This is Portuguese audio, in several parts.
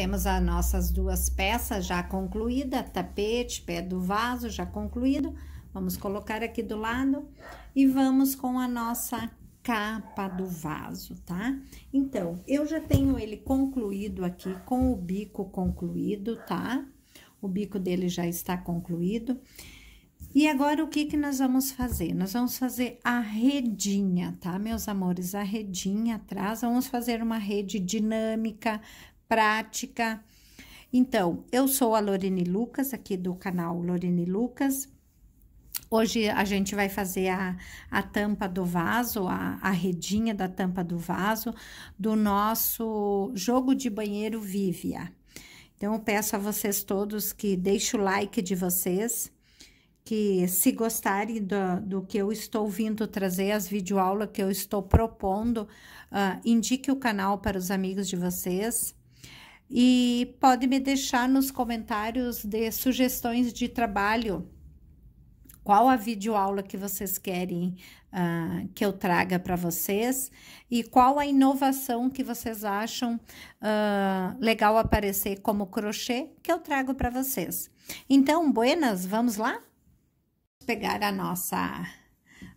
temos as nossas duas peças já concluída, tapete, pé do vaso já concluído. Vamos colocar aqui do lado e vamos com a nossa capa do vaso, tá? Então, eu já tenho ele concluído aqui com o bico concluído, tá? O bico dele já está concluído. E agora, o que que nós vamos fazer? Nós vamos fazer a redinha, tá, meus amores? A redinha atrás, vamos fazer uma rede dinâmica prática. Então, eu sou a Lorine Lucas, aqui do canal Lorine Lucas. Hoje a gente vai fazer a, a tampa do vaso, a, a redinha da tampa do vaso do nosso jogo de banheiro Vivia. Então, eu peço a vocês todos que deixem o like de vocês, que se gostarem do, do que eu estou vindo trazer, as videoaulas que eu estou propondo, uh, indique o canal para os amigos de vocês. E pode me deixar nos comentários de sugestões de trabalho. Qual a videoaula que vocês querem uh, que eu traga para vocês? E qual a inovação que vocês acham uh, legal aparecer como crochê que eu trago para vocês? Então, buenas, vamos lá? pegar a nossa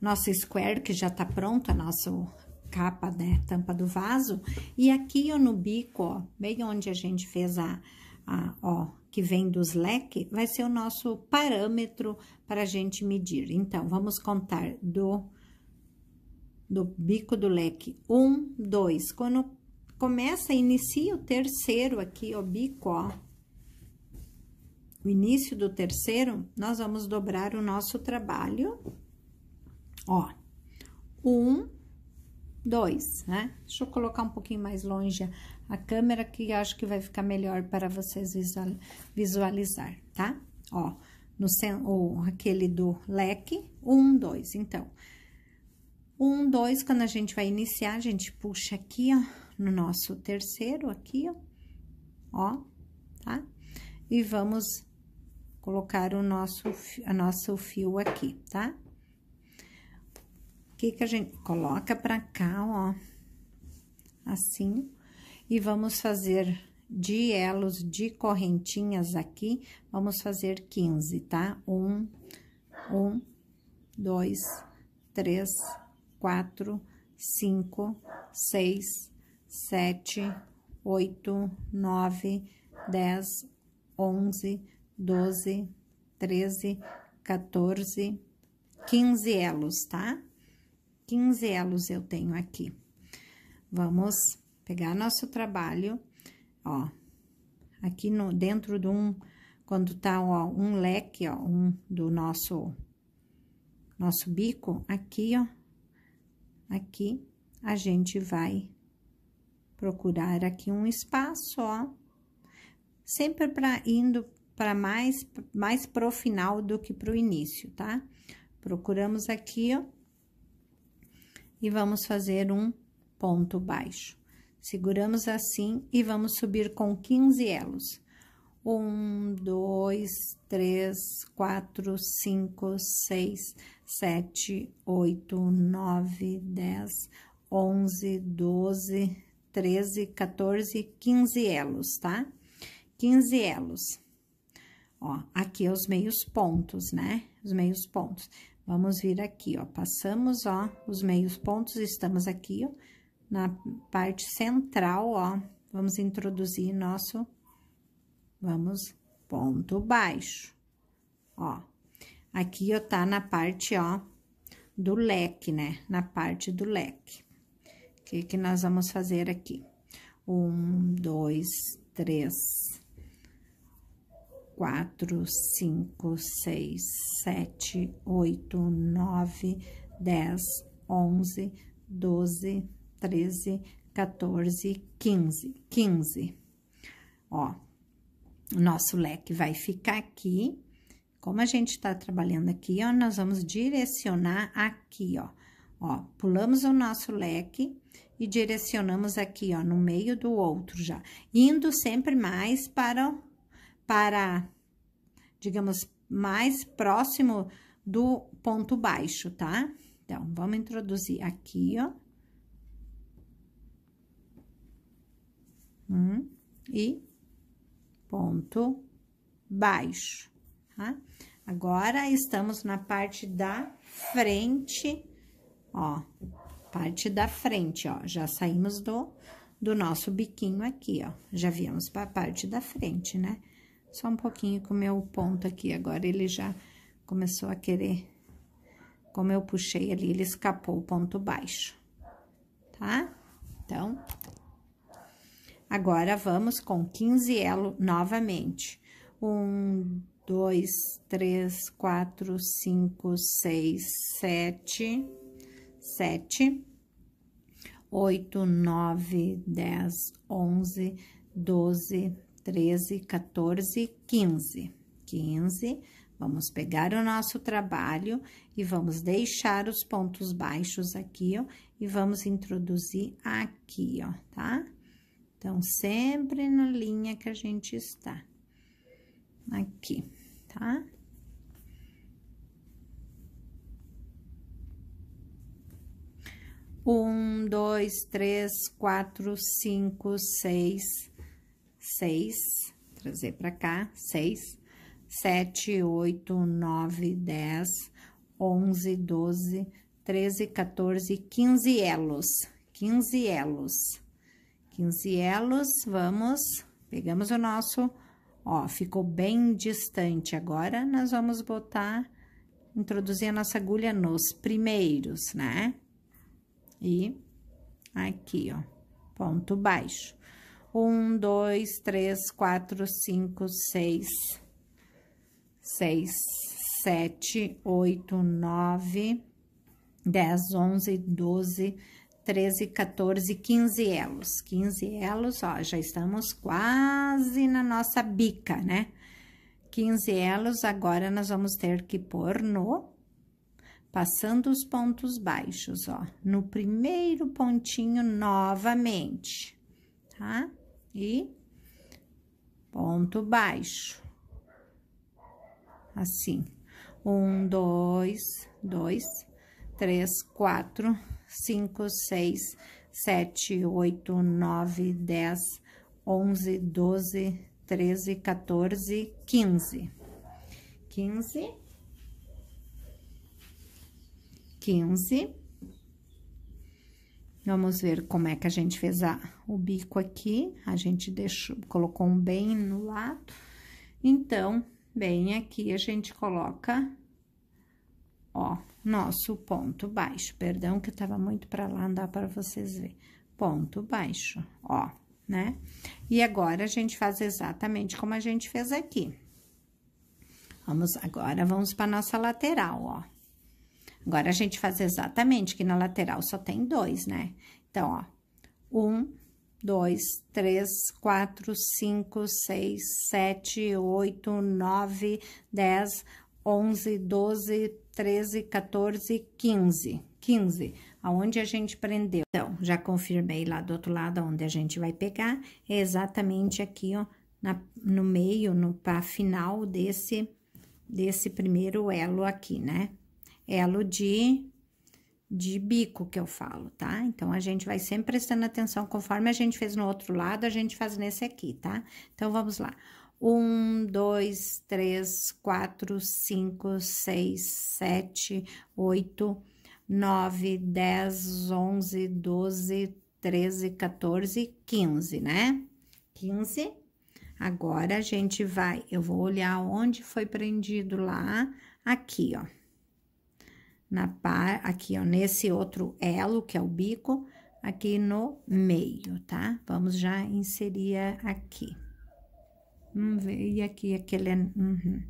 nosso square que já está pronto, a nosso capa, né, tampa do vaso. E aqui, ó, no bico, ó, bem onde a gente fez a, a ó, que vem dos leque, vai ser o nosso parâmetro para a gente medir. Então, vamos contar do, do bico do leque, um, dois. Quando começa, inicia o terceiro aqui, ó, bico, ó, o início do terceiro, nós vamos dobrar o nosso trabalho, ó, um, dois, né? Deixa eu colocar um pouquinho mais longe a câmera, que acho que vai ficar melhor para vocês visualizar, tá? Ó, no ou aquele do leque, um, dois. Então, um, dois, quando a gente vai iniciar, a gente puxa aqui, ó, no nosso terceiro aqui, ó, ó, tá? E vamos colocar o nosso, a nosso fio aqui, tá? que que a gente coloca pra cá, ó, assim, e vamos fazer de elos de correntinhas aqui, vamos fazer 15, tá? Um, um, dois, três, quatro, cinco, seis, sete, oito, nove, dez, onze, doze, treze, quatorze, 15 elos, tá? elos eu tenho aqui. Vamos pegar nosso trabalho, ó, aqui no, dentro de um, quando tá, ó, um leque, ó, um do nosso, nosso bico, aqui, ó, aqui, a gente vai procurar aqui um espaço, ó, sempre para indo para mais, mais pro final do que pro início, tá? Procuramos aqui, ó, e vamos fazer um ponto baixo. Seguramos assim e vamos subir com 15 elos. Um, dois, três, quatro, cinco, seis, sete, oito, nove, dez, onze, doze, treze, 14, 15 elos, tá? 15 elos. Ó, aqui é os meios pontos, né? Os meios pontos. Vamos vir aqui, ó, passamos, ó, os meios pontos, estamos aqui, ó, na parte central, ó, vamos introduzir nosso, vamos, ponto baixo, ó. Aqui, ó, tá na parte, ó, do leque, né, na parte do leque. O que que nós vamos fazer aqui? Um, dois, três, quatro, cinco, seis, sete, oito, nove, dez, onze, doze, treze, 14, quinze quinze Ó, nosso leque vai ficar aqui. Como a gente tá trabalhando aqui, ó, nós vamos direcionar aqui, ó. Ó, pulamos o nosso leque e direcionamos aqui, ó, no meio do outro já. Indo sempre mais para para, digamos, mais próximo do ponto baixo, tá? Então, vamos introduzir aqui, ó. Um, e ponto baixo, tá? Agora, estamos na parte da frente, ó, parte da frente, ó. Já saímos do, do nosso biquinho aqui, ó. Já viemos para a parte da frente, né? Só um pouquinho com o meu ponto aqui, agora ele já começou a querer... Como eu puxei ali, ele escapou o ponto baixo, tá? Então, agora vamos com 15 elo novamente. Um, dois, três, quatro, cinco, seis, sete, sete, oito, nove, dez, onze, doze, 13, 14, 15. 15. Vamos pegar o nosso trabalho e vamos deixar os pontos baixos aqui, ó, e vamos introduzir aqui, ó, tá? Então, sempre na linha que a gente está. Aqui, tá? Um, dois, três, quatro, cinco, seis, seis, trazer para cá, seis, sete, oito, nove, dez, onze, doze, treze, quatorze, quinze elos, quinze elos. Quinze elos, vamos, pegamos o nosso, ó, ficou bem distante. Agora, nós vamos botar, introduzir a nossa agulha nos primeiros, né? E aqui, ó, ponto baixo. Um, dois, três, quatro, cinco, seis, seis, sete, oito, nove, dez, onze, doze, 13, 14, 15 elos. 15 elos, ó, já estamos quase na nossa bica, né? 15 elos, agora nós vamos ter que pôr no... Passando os pontos baixos, ó, no primeiro pontinho novamente, tá? e ponto baixo. Assim. Um, dois, dois, três, quatro, cinco, seis, sete, oito, nove, dez, onze, doze, treze, quatorze, quinze. Quinze. Quinze. Vamos ver como é que a gente fez a, o bico aqui. A gente deixou, colocou um bem no lado. Então, bem aqui, a gente coloca, ó, nosso ponto baixo. Perdão que eu tava muito pra lá, não dá vocês verem. Ponto baixo, ó, né? E agora, a gente faz exatamente como a gente fez aqui. Vamos, agora, vamos pra nossa lateral, ó. Agora, a gente faz exatamente que na lateral só tem dois, né? Então, ó, um, dois, três, quatro, cinco, seis, sete, oito, nove, dez, onze, doze, treze, quatorze, quinze. Quinze, aonde a gente prendeu. Então, já confirmei lá do outro lado onde a gente vai pegar, é exatamente aqui, ó, na, no meio, no pá final desse, desse primeiro elo aqui, né? elo de, de bico que eu falo, tá? Então, a gente vai sempre prestando atenção, conforme a gente fez no outro lado, a gente faz nesse aqui, tá? Então, vamos lá. Um, dois, três, quatro, cinco, seis, sete, oito, nove, dez, onze, doze, treze, 14, quinze, né? Quinze. Agora, a gente vai, eu vou olhar onde foi prendido lá, aqui, ó na par, aqui ó, nesse outro elo, que é o bico, aqui no meio, tá? Vamos já inserir aqui. Vamos ver, e aqui, aquele... É, uhum.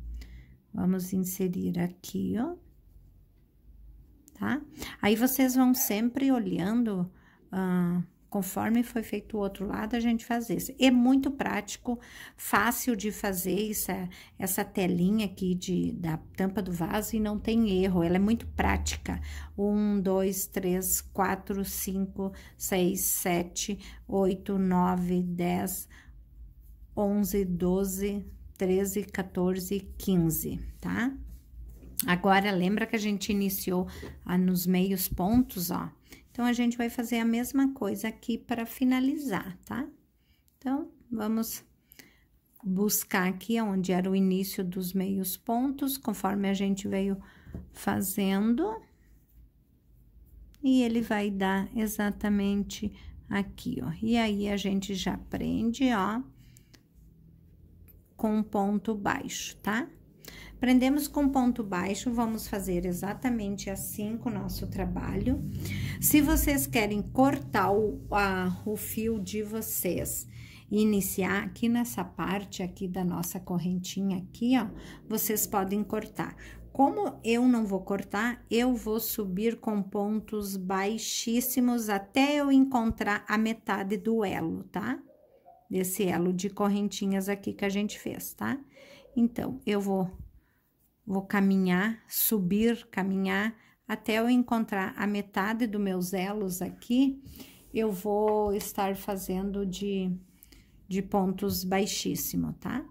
Vamos inserir aqui, ó. Tá? Aí, vocês vão sempre olhando... Uh, Conforme foi feito o outro lado, a gente faz esse. É muito prático, fácil de fazer essa, essa telinha aqui de, da tampa do vaso e não tem erro, ela é muito prática. Um, dois, três, quatro, cinco, seis, sete, oito, nove, dez, onze, doze, treze, 14, quinze, tá? Agora, lembra que a gente iniciou ah, nos meios pontos, ó então, a gente vai fazer a mesma coisa aqui para finalizar, tá? Então, vamos buscar aqui onde era o início dos meios pontos, conforme a gente veio fazendo. E ele vai dar exatamente aqui, ó. E aí, a gente já prende, ó, com um ponto baixo, tá? Prendemos com ponto baixo, vamos fazer exatamente assim com o nosso trabalho. Se vocês querem cortar o, a, o fio de vocês e iniciar aqui nessa parte aqui da nossa correntinha aqui, ó, vocês podem cortar. Como eu não vou cortar, eu vou subir com pontos baixíssimos até eu encontrar a metade do elo, tá? Desse elo de correntinhas aqui que a gente fez, tá? Tá? Então, eu vou, vou caminhar, subir, caminhar, até eu encontrar a metade dos meus elos aqui, eu vou estar fazendo de, de pontos baixíssimo, tá?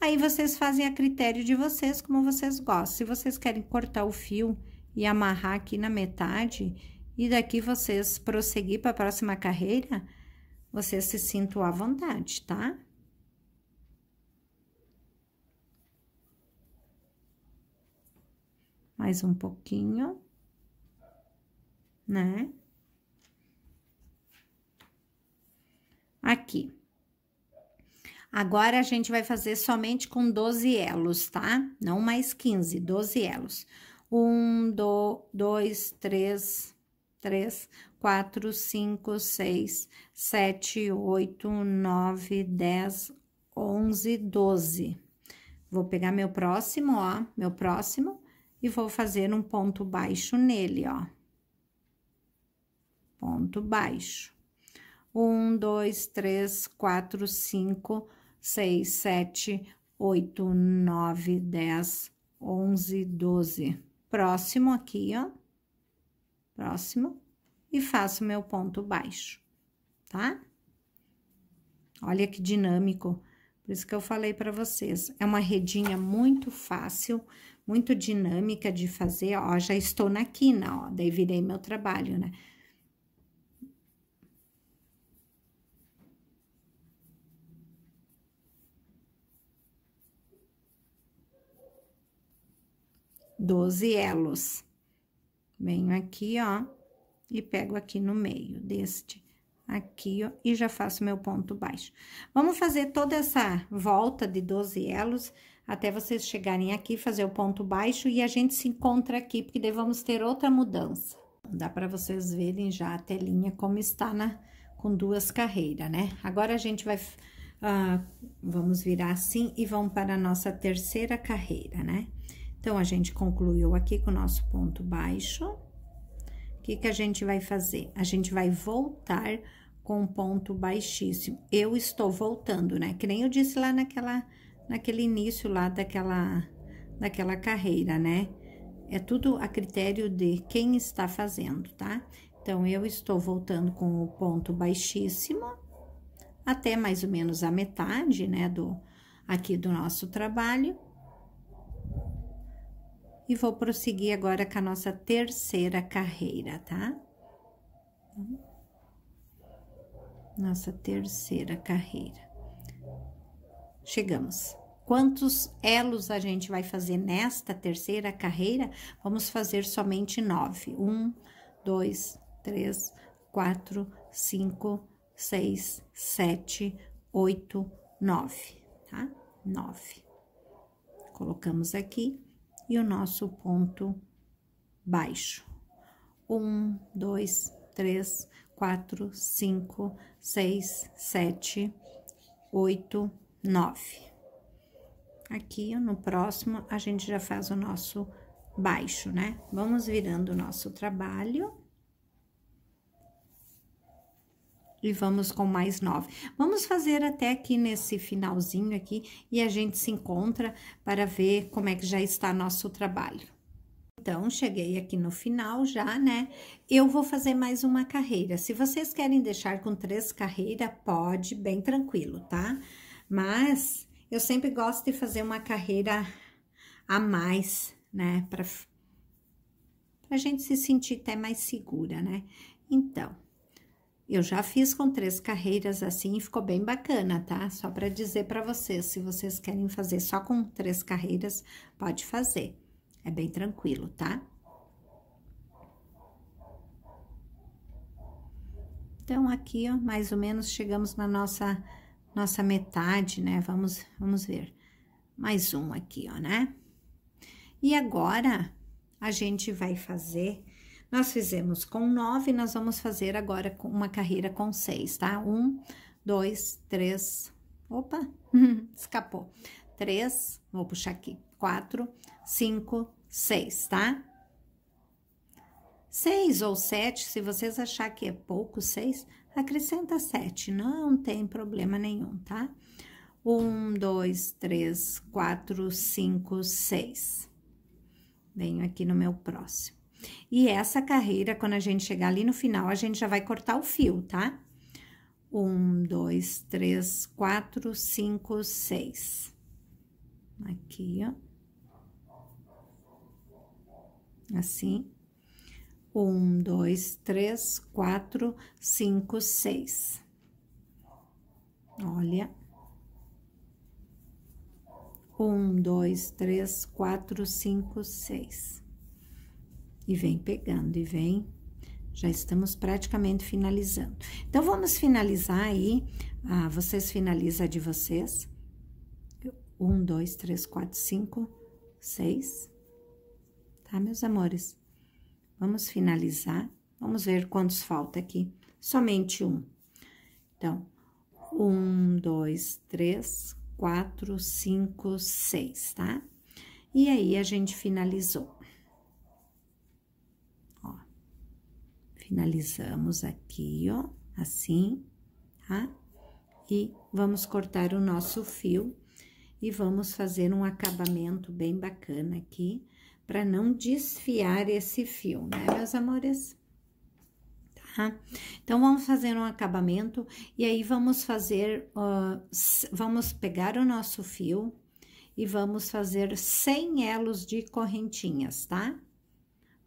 Aí, vocês fazem a critério de vocês, como vocês gostam. Se vocês querem cortar o fio e amarrar aqui na metade, e daqui vocês prosseguir para a próxima carreira, vocês se sintam à vontade, tá? mais um pouquinho, né? Aqui. Agora, a gente vai fazer somente com 12 elos, tá? Não mais 15, 12 elos. Um, do, dois, três, três, quatro, cinco, seis, sete, oito, nove, dez, onze, doze. Vou pegar meu próximo, ó, meu próximo e vou fazer um ponto baixo nele, ó. Ponto baixo. Um, dois, três, quatro, cinco, seis, sete, oito, nove, dez, onze, doze. Próximo aqui, ó. Próximo. E faço meu ponto baixo, tá? Olha que dinâmico. Por isso que eu falei para vocês. É uma redinha muito fácil muito dinâmica de fazer, ó, já estou na quina, ó, daí virei meu trabalho, né? Doze elos. Venho aqui, ó, e pego aqui no meio deste aqui, ó, e já faço meu ponto baixo. Vamos fazer toda essa volta de 12 elos até vocês chegarem aqui, fazer o ponto baixo e a gente se encontra aqui, porque daí vamos ter outra mudança. Dá para vocês verem já a telinha como está na com duas carreiras, né? Agora a gente vai uh, vamos virar assim e vamos para a nossa terceira carreira, né? Então a gente concluiu aqui com o nosso ponto baixo. O que que a gente vai fazer? A gente vai voltar com um ponto baixíssimo. Eu estou voltando, né? Que nem eu disse lá naquela, naquele início lá daquela, daquela carreira, né? É tudo a critério de quem está fazendo, tá? Então, eu estou voltando com o ponto baixíssimo até mais ou menos a metade, né, do aqui do nosso trabalho. E vou prosseguir agora com a nossa terceira carreira, tá? nossa terceira carreira. Chegamos. Quantos elos a gente vai fazer nesta terceira carreira? Vamos fazer somente nove. Um, dois, três, quatro, cinco, seis, sete, oito, nove, tá? Nove. Colocamos aqui e o nosso ponto baixo. Um, dois, três, quatro, cinco, seis, sete, oito, nove. Aqui no próximo, a gente já faz o nosso baixo, né? Vamos virando o nosso trabalho. E vamos com mais nove. Vamos fazer até aqui nesse finalzinho aqui e a gente se encontra para ver como é que já está nosso trabalho. Então, cheguei aqui no final já, né? Eu vou fazer mais uma carreira. Se vocês querem deixar com três carreiras, pode, bem tranquilo, tá? Mas eu sempre gosto de fazer uma carreira a mais, né? Pra, pra gente se sentir até mais segura, né? Então, eu já fiz com três carreiras assim e ficou bem bacana, tá? Só para dizer para vocês, se vocês querem fazer só com três carreiras, pode fazer. É bem tranquilo, tá? Então, aqui, ó, mais ou menos chegamos na nossa, nossa metade, né? Vamos, vamos ver. Mais um aqui, ó, né? E agora, a gente vai fazer... Nós fizemos com nove, nós vamos fazer agora uma carreira com seis, tá? Um, dois, três... Opa! Escapou. Três, vou puxar aqui. Quatro, cinco, seis, tá? Seis ou sete, se vocês achar que é pouco, seis, acrescenta sete, não tem problema nenhum, tá? Um, dois, três, quatro, cinco, seis. Venho aqui no meu próximo. E essa carreira, quando a gente chegar ali no final, a gente já vai cortar o fio, tá? Um, dois, três, quatro, cinco, seis. Aqui, ó assim. Um, dois, três, quatro, cinco, seis. Olha. Um, dois, três, quatro, cinco, seis. E vem pegando, e vem. Já estamos praticamente finalizando. Então, vamos finalizar aí. Ah, vocês finalizam a de vocês. Um, dois, três, quatro, cinco, seis tá, meus amores? Vamos finalizar. Vamos ver quantos falta aqui. Somente um. Então, um, dois, três, quatro, cinco, seis, tá? E aí, a gente finalizou. Ó, finalizamos aqui, ó, assim, tá? E vamos cortar o nosso fio e vamos fazer um acabamento bem bacana aqui para não desfiar esse fio, né, meus amores? Tá? Então, vamos fazer um acabamento e aí vamos fazer, uh, vamos pegar o nosso fio e vamos fazer 100 elos de correntinhas, tá?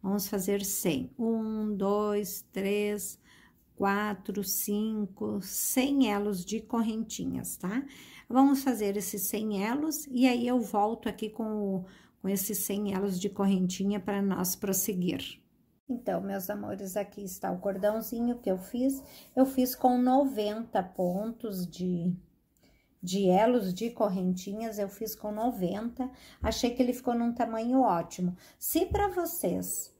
Vamos fazer 100. Um, dois, três, quatro, cinco, 100 elos de correntinhas, tá? Vamos fazer esses 100 elos e aí eu volto aqui com o, com esses 100 elos de correntinha para nós prosseguir. Então, meus amores, aqui está o cordãozinho que eu fiz. Eu fiz com 90 pontos de, de elos de correntinhas, eu fiz com 90. Achei que ele ficou num tamanho ótimo. Se para vocês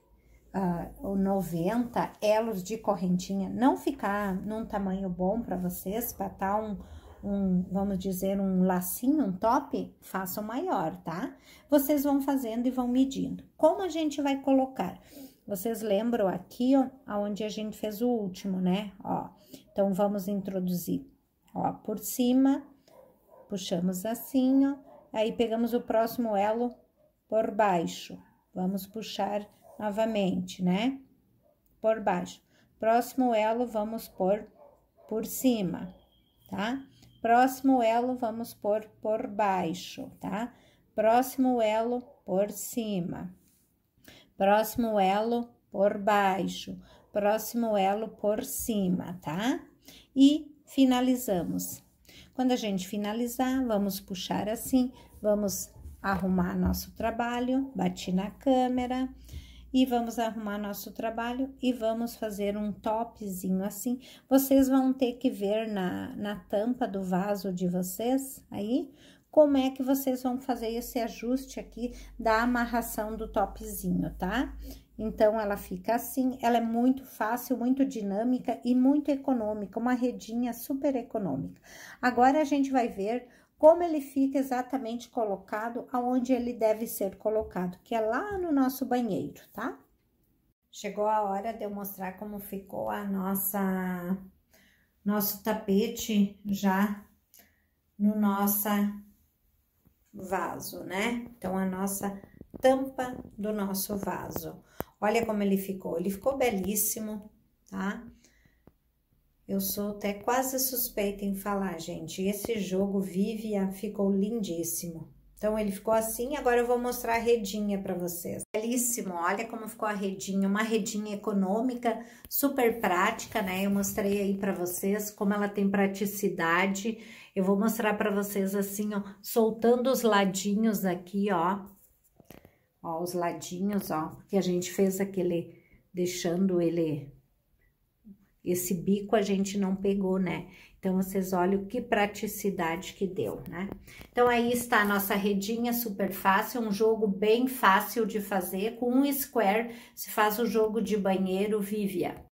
uh, ah, 90 elos de correntinha não ficar num tamanho bom para vocês, para estar tá um um, vamos dizer, um lacinho, um top, faça o maior, tá? Vocês vão fazendo e vão medindo. Como a gente vai colocar? Vocês lembram aqui, ó, aonde a gente fez o último, né? Ó, então, vamos introduzir, ó, por cima, puxamos assim, ó, aí pegamos o próximo elo por baixo. Vamos puxar novamente, né? Por baixo. Próximo elo, vamos por por cima, tá? Próximo elo, vamos pôr por baixo, tá? Próximo elo por cima. Próximo elo por baixo. Próximo elo por cima, tá? E finalizamos. Quando a gente finalizar, vamos puxar assim, vamos arrumar nosso trabalho, bati na câmera, e vamos arrumar nosso trabalho e vamos fazer um topzinho assim. Vocês vão ter que ver na, na tampa do vaso de vocês aí como é que vocês vão fazer esse ajuste aqui da amarração do topzinho, tá? Então, ela fica assim, ela é muito fácil, muito dinâmica e muito econômica, uma redinha super econômica. Agora, a gente vai ver como ele fica exatamente colocado aonde ele deve ser colocado, que é lá no nosso banheiro, tá? Chegou a hora de eu mostrar como ficou a nossa nosso tapete já no nossa vaso, né? Então a nossa tampa do nosso vaso. Olha como ele ficou, ele ficou belíssimo, tá? Eu sou até quase suspeita em falar, gente. Esse jogo vive ficou lindíssimo. Então ele ficou assim, agora eu vou mostrar a redinha para vocês. Belíssimo, olha como ficou a redinha, uma redinha econômica, super prática, né? Eu mostrei aí para vocês como ela tem praticidade. Eu vou mostrar para vocês assim, ó, soltando os ladinhos aqui, ó. Ó, os ladinhos, ó, que a gente fez aquele, deixando ele esse bico a gente não pegou, né? Então, vocês olham que praticidade que deu, né? Então, aí está a nossa redinha super fácil, um jogo bem fácil de fazer. Com um square, se faz o jogo de banheiro Vivia.